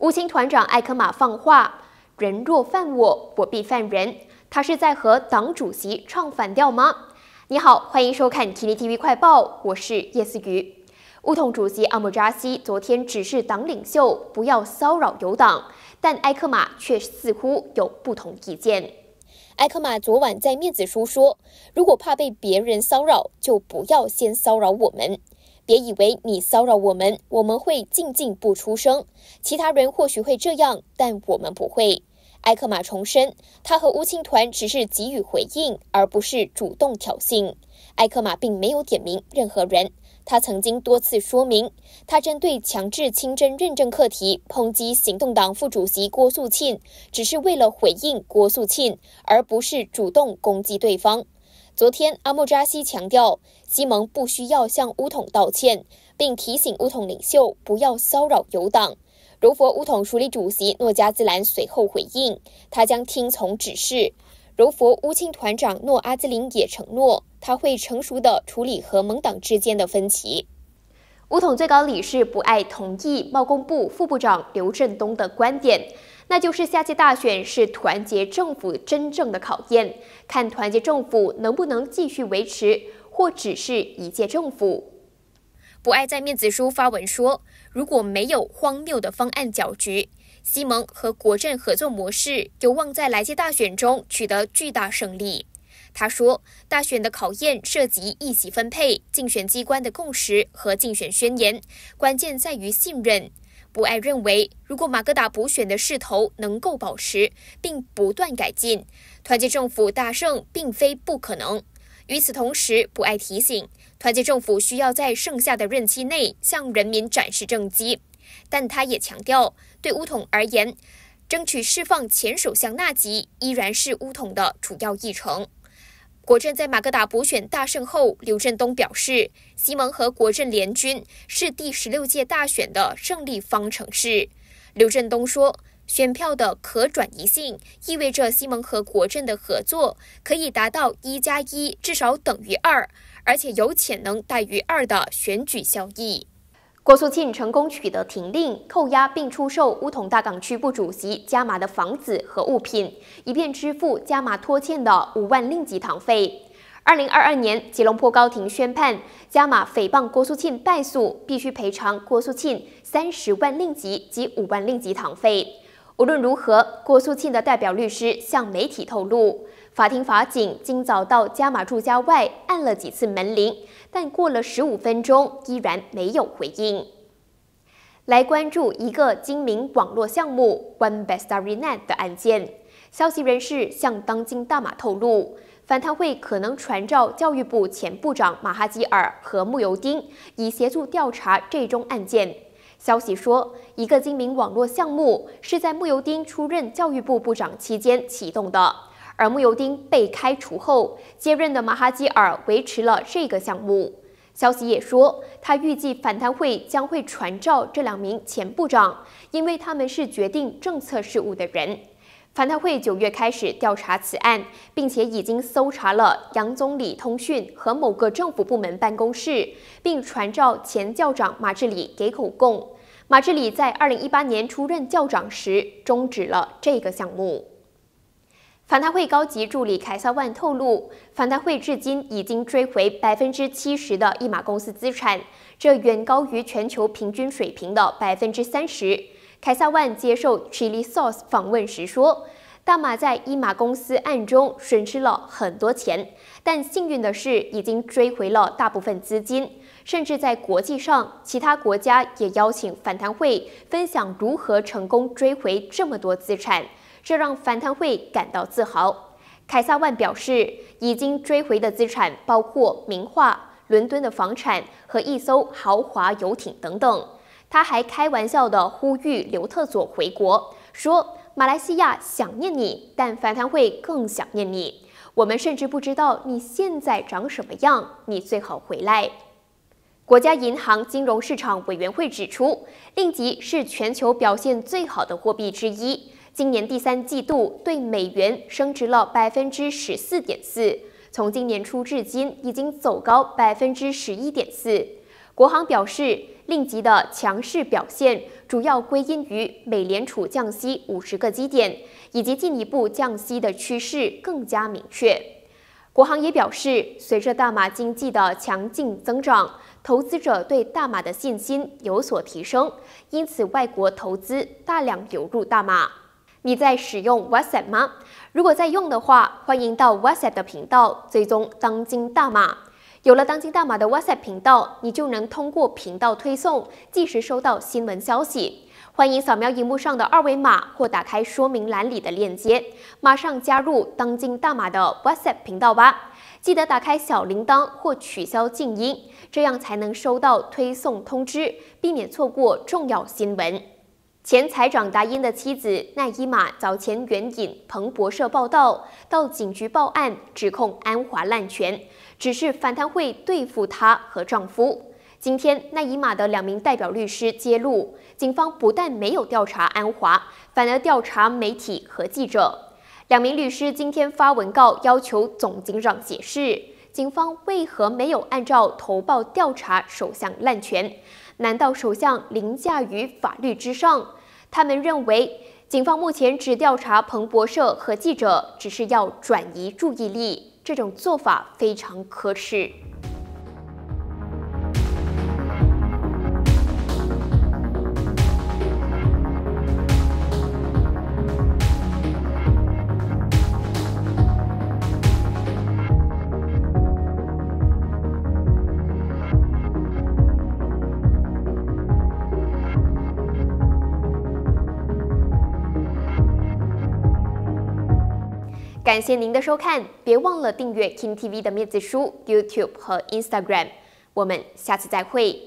乌青团长艾克马放话：“人若犯我，我必犯人。”他是在和党主席唱反调吗？你好，欢迎收看《t 联 TV 快报》，我是叶思瑜。乌统主席阿姆扎西昨天指示党领袖不要骚扰友党，但艾克马却似乎有不同意见。艾克马昨晚在面子书说：“如果怕被别人骚扰，就不要先骚扰我们。”别以为你骚扰我们，我们会静静不出声。其他人或许会这样，但我们不会。埃克马重申，他和乌青团只是给予回应，而不是主动挑衅。埃克马并没有点名任何人。他曾经多次说明，他针对强制清真认证课题抨击行动党副主席郭素沁，只是为了回应郭素沁，而不是主动攻击对方。昨天，阿莫扎西强调，西盟不需要向乌统道歉，并提醒乌统领袖不要骚扰游党。柔佛乌统署理主席诺加兹兰随后回应，他将听从指示。柔佛乌青团长诺阿兹林也承诺，他会成熟的处理和盟党之间的分歧。乌统最高理事不爱同意贸工部副部长刘振东的观点。那就是下届大选是团结政府真正的考验，看团结政府能不能继续维持，或只是一届政府。不爱在面子书发文说，如果没有荒谬的方案搅局，西蒙和国政合作模式有望在来届大选中取得巨大胜利。他说，大选的考验涉及议席分配、竞选机关的共识和竞选宣言，关键在于信任。布爱认为，如果马格达补选的势头能够保持，并不断改进，团结政府大胜并非不可能。与此同时，布爱提醒，团结政府需要在剩下的任期内向人民展示政绩。但他也强调，对乌统而言，争取释放前首相纳吉依然是乌统的主要议程。国政在马格达补选大胜后，刘振东表示，西盟和国政联军是第十六届大选的胜利方程式。刘振东说，选票的可转移性意味着西盟和国政的合作可以达到一加一至少等于二，而且有潜能大于二的选举效益。郭素沁成功取得停令、扣押并出售乌统大港区部主席加马的房子和物品，以便支付加马拖欠的五万令吉堂费。二零二二年，吉隆坡高庭宣判，加马诽谤郭素沁败诉，必须赔偿郭素沁三十万令吉及五万令吉堂费。无论如何，郭素沁的代表律师向媒体透露，法庭法警今早到加马住家外按了几次门铃，但过了十五分钟依然没有回应。来关注一个精明网络项目 o n e b e s t a r e n a 的案件。消息人士向《当今大马》透露，反贪会可能传召教育部前部长马哈吉尔和慕尤丁，以协助调查这宗案件。消息说，一个精明网络项目是在穆尤丁出任教育部部长期间启动的，而穆尤丁被开除后，接任的马哈基尔维持了这个项目。消息也说，他预计反贪会将会传召这两名前部长，因为他们是决定政策事务的人。反贪会九月开始调查此案，并且已经搜查了杨总理通讯和某个政府部门办公室，并传召前校长马志礼给口供。马志礼在二零一八年出任教长时终止了这个项目。反贪会高级助理凯撒万透露，反贪会至今已经追回百分之七十的一马公司资产，这远高于全球平均水平的百分之三十。凯撒万接受《Chile Sauce》访问时说：“大马在伊马公司案中损失了很多钱，但幸运的是已经追回了大部分资金，甚至在国际上，其他国家也邀请反弹会分享如何成功追回这么多资产，这让反弹会感到自豪。”凯撒万表示，已经追回的资产包括名画、伦敦的房产和一艘豪华游艇等等。他还开玩笑的呼吁刘特佐回国，说马来西亚想念你，但反弹会更想念你。我们甚至不知道你现在长什么样，你最好回来。国家银行金融市场委员会指出，令吉是全球表现最好的货币之一，今年第三季度对美元升值了百分之十四点四，从今年初至今已经走高百分之十一点四。国行表示。令吉的强势表现主要归因于美联储降息五十个基点，以及进一步降息的趋势更加明确。国行也表示，随着大马经济的强劲增长，投资者对大马的信心有所提升，因此外国投资大量流入大马。你在使用 WhatsApp 吗？如果在用的话，欢迎到 WhatsApp 的频道追踪当今大马。有了当今大马的 WhatsApp 频道，你就能通过频道推送及时收到新闻消息。欢迎扫描荧幕上的二维码或打开说明栏里的链接，马上加入当今大马的 WhatsApp 频道吧！记得打开小铃铛或取消静音，这样才能收到推送通知，避免错过重要新闻。前财长达因的妻子奈伊玛早前援引彭博社报道，到警局报案，指控安华滥权，只是反贪会对付她和丈夫。今天奈伊玛的两名代表律师揭露，警方不但没有调查安华，反而调查媒体和记者。两名律师今天发文告，要求总警长解释警方为何没有按照投报调查首相滥权。难道首相凌驾于法律之上？他们认为，警方目前只调查彭博社和记者，只是要转移注意力，这种做法非常可耻。感谢您的收看，别忘了订阅 King TV 的面子书、YouTube 和 Instagram。我们下次再会。